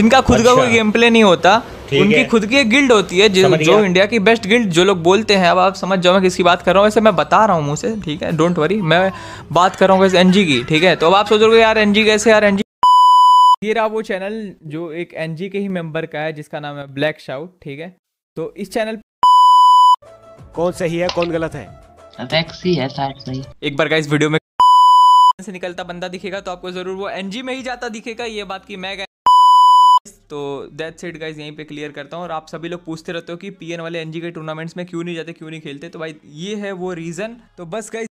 जिनका खुद का अच्छा। कोई गेम प्ले नहीं होता उनकी खुद की एक गिल्ड होती है जो, जो इंडिया की बेस्ट गिल्ड जो लोग बोलते हैं अब आप समझ जाओ मैं किसकी बात कर रहा हूँ वैसे मैं बता रहा हूँ मुझसे ठीक है डोंट वरी मैं बात कर रहा हूँ एन की ठीक है तो अब आप सोच रहे हो यार एनजी कैसे यार एनजी ये रहा वो चैनल जो एक एनजी के ही मेंबर का है जिसका नाम है ब्लैक शाउट ठीक है तो इस चैनल कौन सही है कौन गलत है एक बार का इस वीडियो में से निकलता बंदा दिखेगा तो आपको जरूर वो एनजी में ही जाता दिखेगा ये बात की मैं तो दैट सेट गाइज यहीं पे क्लियर करता हूँ और आप सभी लोग पूछते रहते हो कि पी वाले एनजी के टूर्नामेंट्स में क्यों नहीं जाते क्यों नहीं खेलते तो भाई ये है वो रीज़न तो बस गाइज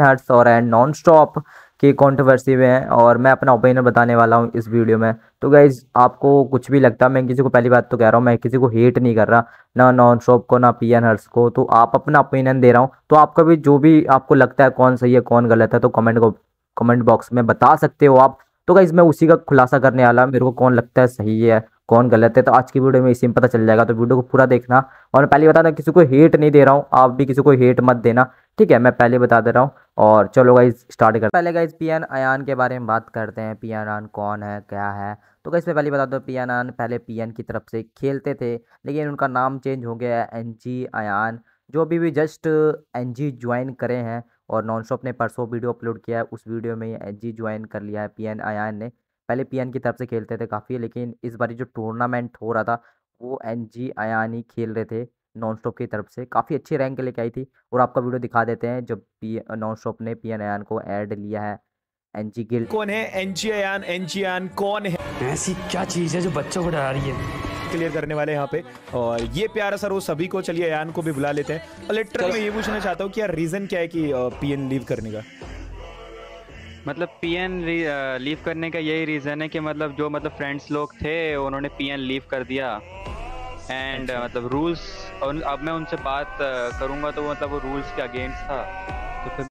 हट्स और एंड नॉन स्टॉप की कॉन्ट्रोवर्सी में है और मैं अपना ओपिनियन बताने वाला हूँ इस वीडियो में तो गाइज आपको कुछ भी लगता है मैं किसी को पहली बात तो कह रहा हूँ मैं किसी को हेट नहीं कर रहा ना नॉन स्टॉप को ना पी एन हर्स को तो आप अपना ओपिनियन दे रहा हूँ तो आपका भी जो भी आपको लगता है कौन सही है कौन गलत है तो कॉमेंट को कमेंट बॉक्स में बता सकते हो आप तो गाइज मैं उसी का खुलासा करने वाला मेरे को कौन लगता है सही है कौन गलत है तो आज की वीडियो में इसी में पता चल जाएगा तो वीडियो को पूरा देखना और मैं पहले बता दें किसी को हेट नहीं दे रहा हूँ आप भी किसी को हेट मत देना ठीक है मैं पहले बता दे रहा हूँ और चलो गाइज स्टार्ट कर पहले गाइज एन अयान के बारे में बात करते हैं एन अयान कौन है क्या है तो गाइज मैं पहले बता पी एन अयान पहले एन की तरफ से खेलते थे लेकिन उनका नाम चेंज हो गया है एन जी अयान जो अभी भी जस्ट एन जी ज्वाइन करे हैं और नॉन स्टॉप ने परसों वीडियो अपलोड किया है उस वीडियो में जी ज्वाइन कर लिया है पी एन आयान ने पहले पी एन की तरफ से खेलते थे काफ़ी लेकिन इस बार जो टूर्नामेंट हो रहा था वो एन जी आयान ही खेल रहे थे नॉन स्टॉप की तरफ से काफ़ी अच्छी रैंक लेके आई थी और आपका वीडियो दिखा देते हैं जब पी नॉन स्टॉप ने पी एन आयान को ऐड लिया है एन जी गिल कौन है N G Ayaan N G Ayaan कौन है ऐसी क्या चीज़ है जो बच्चों को डरा रही है क्लियर करने वाले यहाँ पे और ये प्यारा सर वो सभी को चलिए अयान को भी बुला लेते हैं लिटरल मैं ये पूछना चाहता हूँ कि यार रीजन क्या है कि पीएन लीव करने का मतलब पीएन लीव करने का यही रीज़न है कि मतलब जो मतलब फ्रेंड्स लोग थे उन्होंने पीएन लीव कर दिया एंड uh, अच्छा। मतलब रूल्स अब मैं उनसे बात uh, करूंगा तो मतलब वो रूल्स के अगेंस्ट था तो फिर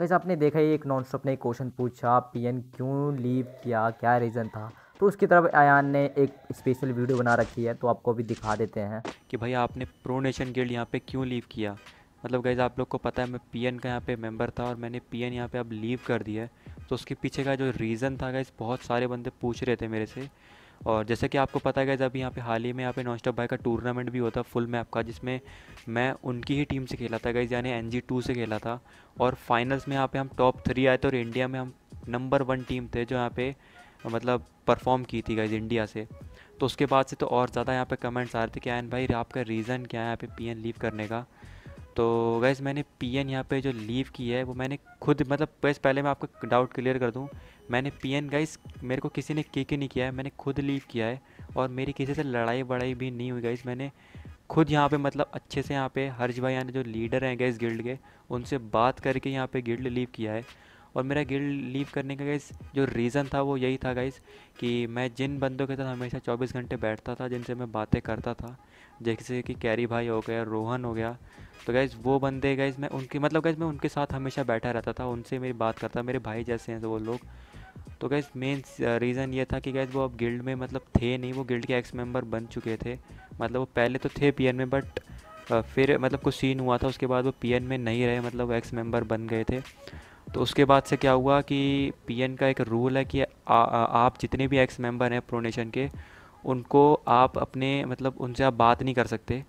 वैसे आपने देखा ही एक नॉन स्टॉप ने क्वेश्चन पूछा पीएन क्यों लीव किया क्या रीज़न था तो उसकी तरफ आयान ने एक स्पेशल वीडियो बना रखी है तो आपको भी दिखा देते हैं कि भाई आपने प्रो नेशन गिल्ड यहाँ पे क्यों लीव किया मतलब गैज़ आप लोग को पता है मैं पीएन का यहाँ पे मेंबर था और मैंने पीएन यहाँ पे अब लीव कर दिया है तो उसके पीछे का जो रीज़न था गैज़ बहुत सारे बंदे पूछ रहे थे मेरे से और जैसे कि आपको पता है गैज़ अभी यहाँ पे हाल ही में यहाँ पे नॉन स्टॉप बाई का टूर्नामेंट भी होता फुल मैप का जिसमें मैं उनकी ही टीम से खेला था गैज़ यानी एन जी टू से खेला था और फाइनल्स में यहाँ पे हम टॉप थ्री आए थे और इंडिया में हम नंबर वन टीम थे जो यहाँ पे मतलब परफॉर्म की थी गाइज इंडिया से तो उसके बाद से तो और ज़्यादा यहाँ पे कमेंट्स आ रहे थे कि आयन भाई आपका रीज़न क्या है यहाँ पे पीएन लीव करने का तो गैस मैंने पीएन यहाँ पे जो लीव की है वो मैंने खुद मतलब गैस पहले मैं आपका डाउट क्लियर कर दूँ मैंने पीएन गाइस मेरे को किसी ने किक नहीं किया है मैंने खुद लीव किया है और मेरी किसी से लड़ाई बड़ाई भी नहीं हुई गाइस मैंने खुद यहाँ पे मतलब अच्छे से यहाँ पे हर्ष भाई यानी जो लीडर हैं गाइस गिल्ड के उनसे बात करके यहाँ पे गिल्ड लीव किया है और मेरा गिल्ड लीव करने का गाइस जो रीज़न था वो यही था गाइस कि मैं जिन बंदों के साथ हमेशा 24 घंटे बैठता था जिनसे मैं बातें करता था जैसे कि कैरी भाई हो गया रोहन हो गया तो गैस वो बंदे गैस मैं उनके मतलब गैस मैं उनके साथ हमेशा बैठा रहता था उनसे मेरी बात करता मेरे भाई जैसे हैं तो वो लोग तो गैस मेन रीज़न ये था कि गैस वो अब गिल्ड में मतलब थे नहीं वो गिल्ड के एक्स मेंबर बन चुके थे मतलब वो पहले तो थे पीएन में बट uh, फिर मतलब कुछ सीन हुआ था उसके बाद वो पीएन में नहीं रहे मतलब वो एक्स मेंबर बन गए थे तो उसके बाद से क्या हुआ कि पीएन का एक रूल है कि आ, आ, आप जितने भी एक्स मेंबर हैं प्रोनेशन के उनको आप अपने मतलब उनसे आप बात नहीं कर सकते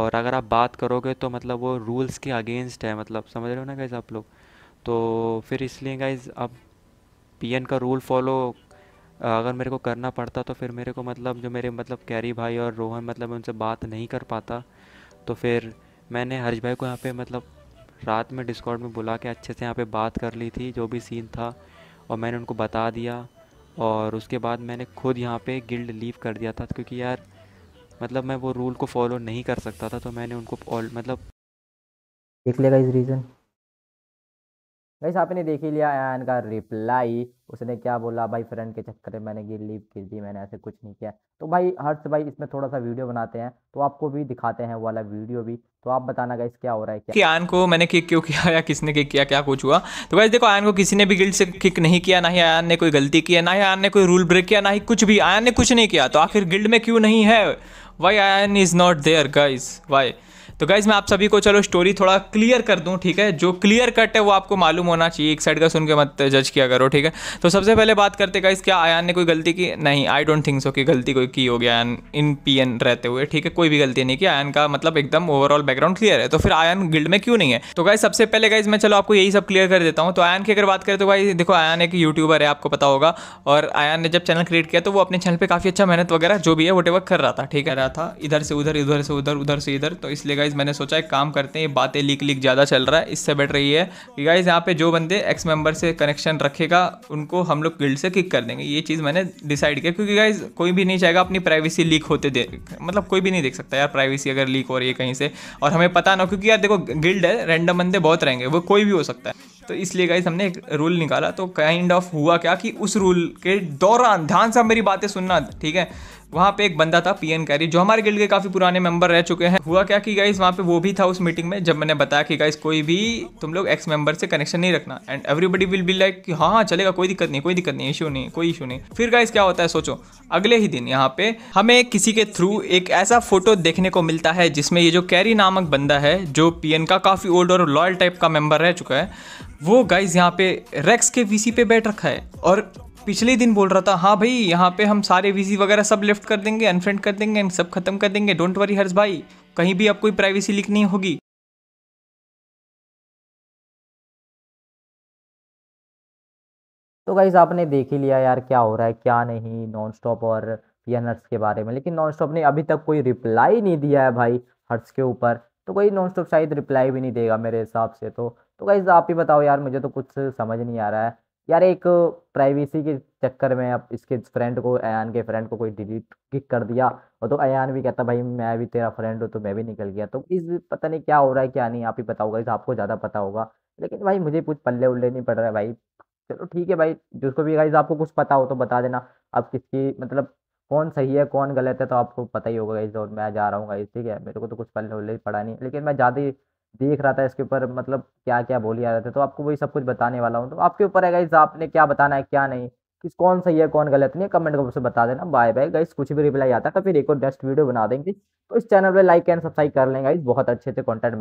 और अगर आप बात करोगे तो मतलब वो रूल्स के अगेंस्ट है मतलब समझ रहे हो ना गाइज आप लोग तो फिर इसलिए गाइज अब पीएन का रूल फॉलो अगर मेरे को करना पड़ता तो फिर मेरे को मतलब जो मेरे मतलब कैरी भाई और रोहन मतलब उनसे बात नहीं कर पाता तो फिर मैंने हर्ष भाई को यहाँ पे मतलब रात में डिस्कॉर्ड में बुला के अच्छे से यहाँ पे बात कर ली थी जो भी सीन था और मैंने उनको बता दिया और उसके बाद मैंने खुद यहाँ पे गिल्ड लीव कर दिया था क्योंकि यार मतलब मैं वो रूल को फॉलो नहीं कर सकता था तो मैंने उनको ऑल मतलब लेगा इस रीज़न गाइस आपने देख ही लिया एन का रिप्लाई उसने क्या बोला भाई फ्रेंड के चक्कर में मैंने ये लीव की दी मैंने ऐसे कुछ नहीं किया तो भाई हर्ष भाई इसमें थोड़ा सा वीडियो बनाते हैं तो आपको भी दिखाते हैं वाला वीडियो भी तो आप बताना गाइस क्या हो रहा है क्या कि आयन को मैंने किक क्यों किया या किसने किक किया क्या कुछ हुआ तो गाइस देखो आयन को किसी ने भी गिल्ड से किक नहीं किया ना ही आयन ने कोई गलती किया ना ही आयन ने कोई रूल ब्रेक किया ना ही कुछ भी आयन ने कुछ नहीं किया तो आखिर गिल्ड में क्यों नहीं है why Ayaan is not there guys why तो गाइज मैं आप सभी को चलो स्टोरी थोड़ा क्लियर कर दूं ठीक है जो क्लियर कट है वो आपको मालूम होना चाहिए एक साइड का सुन के मत जज किया करो ठीक है तो सबसे पहले बात करते गाइज क्या आयान ने कोई गलती की नहीं आई डोंट थिंक सो कि गलती कोई की होगी आयन इन पी एन रहते हुए ठीक है कोई भी गलती नहीं की आयन का मतलब एकदम ओवरऑल बैकग्राउंड क्लियर है तो फिर आयन गिल्ड में क्यों नहीं है तो गाइज सबसे पहले गाइज मैं चलो आपको यही सब क्लियर कर देता हूँ तो आयन की अगर बात करें तो भाई देखो आयान एक यूट्यूबर है आपको पता होगा और आयान ने जब चैनल क्रिएट किया तो वो अपने चैनल पर काफ़ी अच्छा मेहनत वगैरह जो भी है वो कर रहा था ठीक है था इधर से उधर इधर से उधर उधर से इधर तो इसलिए गाइज मैंने सोचा एक काम करते हैं ये बातें लीक लीक ज़्यादा चल रहा है इससे बेटर रही है कि गाइज यहाँ पे जो बंदे एक्स मेंबर से कनेक्शन रखेगा उनको हम लोग गिल्ड से किक कर देंगे ये चीज़ मैंने डिसाइड किया क्योंकि गाइज कोई भी नहीं चाहेगा अपनी प्राइवेसी लीक होते दे मतलब कोई भी नहीं देख सकता यार प्राइवेसी अगर लीक हो रही है कहीं से और हमें पता ना क्योंकि यार देखो गिल्ड है रैंडम बंदे बहुत रहेंगे वो कोई भी हो सकता है तो इसलिए गाइस हमने एक रूल निकाला तो काइंड ऑफ हुआ क्या कि उस रूल के दौरान ध्यान से मेरी बातें सुनना ठीक है वहाँ पे एक बंदा था पी एन कैरी जो हमारे गिल्ड के काफ़ी पुराने मेंबर रह चुके हैं हुआ क्या कि गाइस वहाँ पे वो भी था उस मीटिंग में जब मैंने बताया कि गाइस कोई भी तुम लोग एक्स मेंबर से कनेक्शन नहीं रखना and everybody will be like कि हाँ हाँ चलेगा कोई दिक्कत नहीं कोई दिक्कत नहीं इशू नहीं कोई इशू नहीं फिर गाइस क्या होता है सोचो अगले ही दिन यहाँ पे हमें किसी के थ्रू एक ऐसा फोटो देखने को मिलता है जिसमें ये जो कैरी नामक बंदा है जो पी का काफ़ी ओल्ड और लॉयल टाइप का मेम्बर रह चुका है वो गाइज यहाँ पे रेक्स के वीसी पे बैठ रखा है और पिछले दिन बोल रहा था हाँ भाई यहाँ पे हम सारे वीसी वगैरह सब लिफ्ट कर देंगे अनफ्रेंड कर देंगे सब खत्म कर देंगे डोंट वरी हर्ष भाई कहीं भी अब कोई प्राइवेसी लीक नहीं होगी तो गाइज आपने देख ही लिया यार क्या हो रहा है क्या नहीं नॉन स्टॉप और पियनर्स के बारे में लेकिन नॉन स्टॉप ने अभी तक कोई रिप्लाई नहीं दिया है भाई हर्ष के ऊपर तो कोई नॉन स्टॉप शायद रिप्लाई भी नहीं देगा मेरे हिसाब से तो तो गाइज़ आप ही बताओ यार मुझे तो कुछ समझ नहीं आ रहा है यार एक प्राइवेसी के चक्कर में अब इसके फ्रेंड को अयान के फ्रेंड को कोई डिलीट किक कर दिया और तो अयान भी कहता भाई मैं भी तेरा फ्रेंड हूँ तो मैं भी निकल गया तो इस पता नहीं क्या हो रहा है क्या नहीं आप ही बताओ गाइज आपको ज़्यादा पता होगा लेकिन भाई मुझे कुछ पल्ले उल्ले नहीं पड़ रहा है भाई चलो ठीक है भाई जिसको भी गाइज आपको कुछ पता हो तो बता देना आप किसकी मतलब कौन सही है कौन गलत है तो आपको पता ही होगा गाइज और मैं जा रहा हूँ गाइज ठीक है मेरे को तो कुछ पल्ले उल्ले पड़ा नहीं लेकिन मैं ज़्यादा देख रहा था इसके ऊपर मतलब क्या क्या बोली आ रहे थे तो आपको वही सब कुछ बताने वाला हूँ तो आपके ऊपर है गाइज आपने क्या बताना है क्या नहीं किस कौन सही है कौन गलत नहीं है कमेंट बॉक्स में बता देना बाय बाय गाइस कुछ भी रिप्लाई आता है तो फिर एक और बेस्ट वीडियो बना देंगे तो इस चैनल पर लाइक एंड सब्सक्राइब कर लेंगे गाइस बहुत अच्छे अच्छे कॉन्टेंट